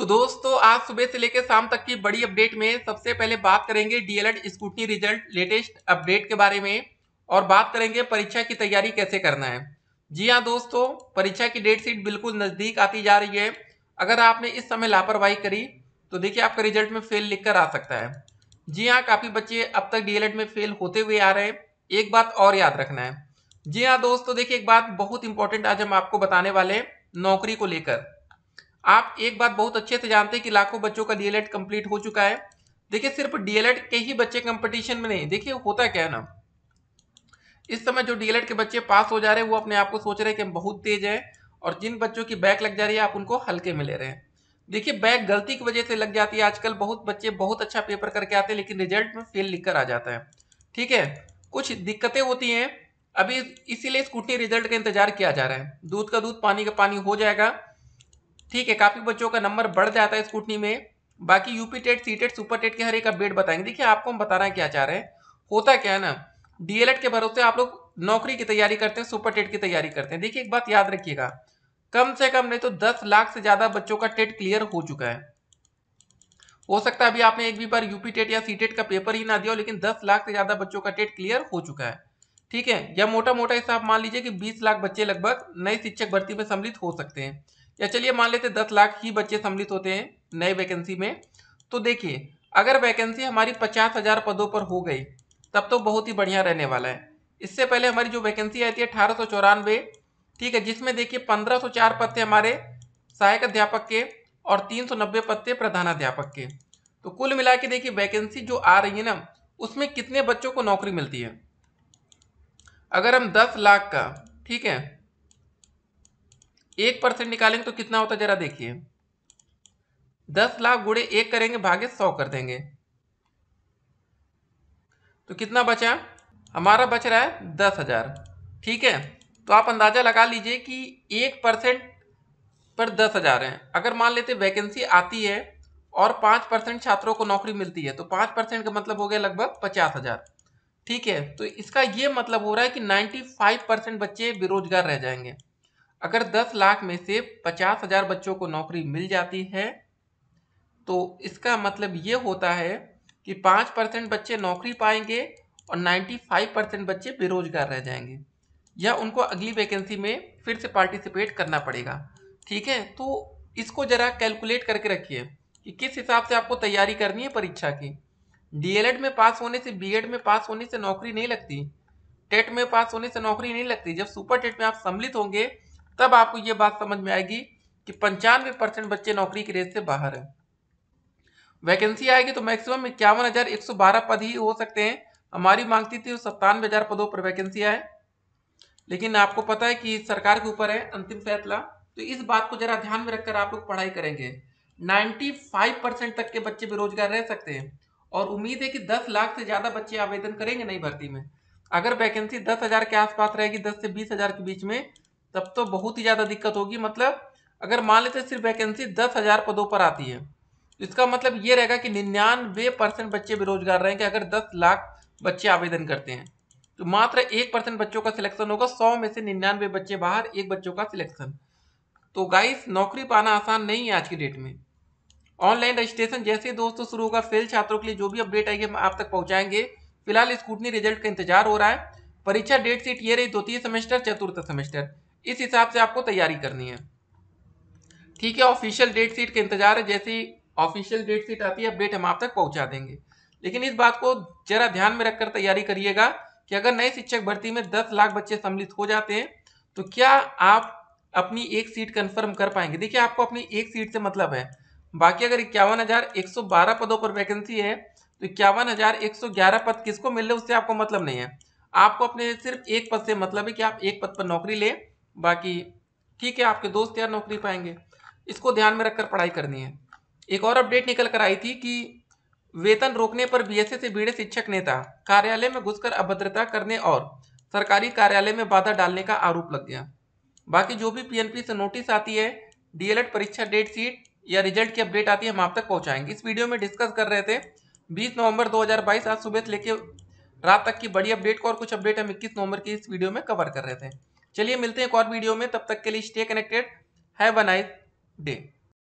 तो दोस्तों आज सुबह से लेकर शाम तक की बड़ी अपडेट में सबसे पहले बात करेंगे DElEd scrutiny result latest update के बारे में और बात करेंगे परीक्षा की तैयारी कैसे करना है जी हाँ दोस्तों परीक्षा की डेट शीट बिल्कुल नज़दीक आती जा रही है अगर आपने इस समय लापरवाही करी तो देखिए आपका रिजल्ट में फेल लिख कर आ सकता है जी हाँ काफ़ी बच्चे अब तक डी में फेल होते हुए आ रहे हैं एक बात और याद रखना है जी हाँ दोस्तों देखिए एक बात बहुत इंपॉर्टेंट आज हम आपको बताने वाले हैं नौकरी को लेकर आप एक बात बहुत अच्छे से जानते हैं कि लाखों बच्चों का डीएलएड कंप्लीट हो चुका है देखिए सिर्फ डीएलएड के ही बच्चे कंपटीशन में नहीं देखिए होता है क्या है ना इस समय जो डीएलएड के बच्चे पास हो जा रहे हैं वो अपने आप को सोच रहे हैं कि हम बहुत तेज हैं और जिन बच्चों की बैक लग जा रही है आप उनको हल्के में ले रहे हैं देखिए बैक गलती की वजह से लग जाती है आजकल बहुत बच्चे बहुत अच्छा पेपर करके आते हैं लेकिन रिजल्ट में फेल लिख आ जाता है ठीक है कुछ दिक्कतें होती हैं अभी इसीलिए स्कूटनी रिजल्ट का इंतजार किया जा रहा है दूध का दूध पानी का पानी हो जाएगा ठीक है काफ़ी बच्चों का नंबर बढ़ जाता है स्कूटनी में बाकी UP TET C TET super TET के हर एक अपडेट बताएंगे देखिए आपको हम बताना क्या चाह रहे हैं होता क्या है ना डीएलएड के भरोसे आप लोग नौकरी की तैयारी करते हैं सुपर टेट की तैयारी करते हैं देखिए एक बात याद रखिएगा कम से कम नहीं तो दस लाख से ज़्यादा बच्चों का टेट क्लियर हो चुका है हो सकता है अभी आपने एक भी बार यूपी टेट या सी टेट का पेपर ही ना दिया लेकिन दस लाख से ज़्यादा बच्चों का टेट क्लियर हो चुका है ठीक है या मोटा मोटा हिसाब मान लीजिए कि बीस लाख बच्चे लगभग नए शिक्षक भर्ती में सम्मिलित हो सकते हैं या चलिए मान लेते दस लाख ही बच्चे सम्मिलित होते हैं नए वैकेंसी में तो देखिए अगर वैकेंसी हमारी पचास हजार पदों पर हो गई तब तो बहुत ही बढ़िया रहने वाला है इससे पहले हमारी जो वैकेंसी आई थी अठारह सौ चौरानवे ठीक है जिसमें देखिए पंद्रह सौ चार पद थे हमारे सहायक अध्यापक के और तीन सौ नब्बे पद थे प्रधानाध्यापक के तो कुल मिला के देखिए वैकेंसी जो आ रही है ना उसमें कितने बच्चों को नौकरी मिलती है अगर हम दस लाख का ठीक है एक परसेंट निकालेंगे तो कितना होता है जरा देखिए दस लाख गुड़े एक करेंगे भागे सौ कर देंगे तो कितना बचा हमारा बच रहा है दस हजार ठीक है तो आप अंदाज़ा लगा लीजिए कि एक परसेंट पर दस हजार है अगर मान लेते वैकेंसी आती है और पांच परसेंट छात्रों को नौकरी मिलती है तो पांच परसेंट का मतलब हो गया लगभग पचास हजार ठीक है तो इसका यह मतलब हो रहा है कि नाइन्टी फाइव परसेंट बच्चे बेरोजगार रह जाएंगे अगर 10 लाख में से पचास हजार बच्चों को नौकरी मिल जाती है तो इसका मतलब ये होता है कि पाँच परसेंट बच्चे नौकरी पाएंगे और 95 परसेंट बच्चे बेरोजगार रह जाएंगे या उनको अगली वैकेंसी में फिर से पार्टिसिपेट करना पड़ेगा ठीक है तो इसको ज़रा कैलकुलेट करके रखिए कि किस हिसाब से आपको तैयारी करनी है परीक्षा की डीएलएड में पास होने से बीएड में पास होने से नौकरी नहीं लगती टेट में पास होने से नौकरी नहीं लगती जब सुपर टेट में आप सम्मिलित होंगे तब आपको ये बात समझ में आएगी कि पंचानवे परसेंट बच्चे नौकरी के रेस से बाहर हैं वैकेंसी आएगी तो मैक्सिमम इक्यावन हज़ार एक सौ बारह पद ही हो सकते हैं हमारी मांग थी थी सत्तानवे हज़ार पदों पर वैकेंसी आए लेकिन आपको पता है कि सरकार के ऊपर है अंतिम फैसला तो इस बात को ज़रा ध्यान में रखकर आप लोग पढ़ाई करेंगे नाइन्टी फाइव परसेंट तक के बच्चे बेरोजगार रह सकते हैं और उम्मीद है कि दस लाख से ज़्यादा बच्चे आवेदन करेंगे नई भर्ती में अगर वैकेंसी दस हज़ार के आसपास रहेगी दस से बीस हज़ार के बीच में तब तो बहुत ही ज़्यादा दिक्कत होगी मतलब अगर मान लेते सिर्फ वैकेंसी दस हज़ार पदों पर आती है तो इसका मतलब ये रहेगा कि निन्यानवे परसेंट बच्चे बेरोजगार रहेंगे अगर दस लाख बच्चे आवेदन करते हैं तो मात्र एक परसेंट बच्चों का सिलेक्शन होगा सौ में से निन्यानवे बच्चे बाहर एक बच्चों का सिलेक्शन तो गाइस नौकरी पाना आसान नहीं है आज की डेट में ऑनलाइन रजिस्ट्रेशन जैसे ही दोस्तों शुरू होगा फेल छात्रों के लिए जो भी अपडेट आएगी हम आप तक पहुँचाएंगे फिलहाल स्कूटनी रिजल्ट का इंतजार हो रहा है परीक्षा डेट सीट ये रही द्वितीय सेमेस्टर चतुर्थ सेमेस्टर इस हिसाब से आपको तैयारी करनी है ठीक है ऑफिशियल डेट शीट का इंतजार है जैसे ही ऑफिशियल डेट शीट आती है अपडेट हम आप तक पहुंचा देंगे लेकिन इस बात को जरा ध्यान में रखकर तैयारी करिएगा कि अगर नए शिक्षक भर्ती में दस लाख बच्चे सम्मिलित हो जाते हैं तो क्या आप अपनी एक सीट कन्फर्म कर पाएंगे देखिए आपको अपनी एक सीट से मतलब है बाकी अगर इक्यावन हज़ार एक सौ बारह पदों पर वैकेंसी है तो इक्यावन हज़ार एक सौ ग्यारह पद किसको मिल रहे उससे आपको मतलब नहीं है आपको अपने सिर्फ एक पद से मतलब है कि आप एक पद पर नौकरी लें बाकी ठीक है आपके दोस्त यार नौकरी पाएंगे इसको ध्यान में रखकर पढ़ाई करनी है एक और अपडेट निकल कर आई थी कि वेतन रोकने पर बीएसए से बीड़े शिक्षक नेता कार्यालय में घुसकर अभद्रता करने और सरकारी कार्यालय में बाधा डालने का आरोप लग गया बाकी जो भी पीएनपी से नोटिस आती है डीएलएड परीक्षा डेट शीट या रिजल्ट की अपडेट आती है हम आप तक पहुँचाएंगे इस वीडियो में डिस्कस कर रहे थे बीस नवंबर दो आज सुबह से लेकर रात तक की बड़ी अपडेट को और कुछ अपडेट हम इक्कीस नवंबर की इस वीडियो में कवर कर रहे थे चलिए मिलते हैं एक और वीडियो में तब तक के लिए stay connected have a nice day